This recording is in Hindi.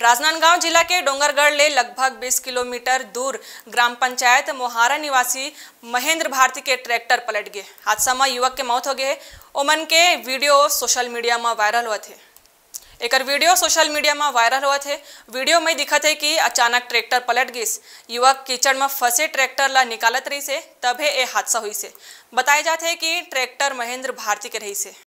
राजनांदगांव जिला के डोंगरगढ़ ले लगभग 20 किलोमीटर दूर ग्राम पंचायत मोहारा निवासी महेंद्र भारती के ट्रैक्टर पलट गए हादसा में युवक के मौत हो गए ओमन के वीडियो सोशल मीडिया में वायरल हुआ थे एक वीडियो सोशल मीडिया में वायरल हुआ थे वीडियो में दिखत है कि अचानक ट्रैक्टर पलट गई युवक कीचड़ में फंसे ट्रैक्टर ला निकालत रही से तभी ये हादसा हुई से बताया जाते है कि ट्रैक्टर महेंद्र भारती के रही से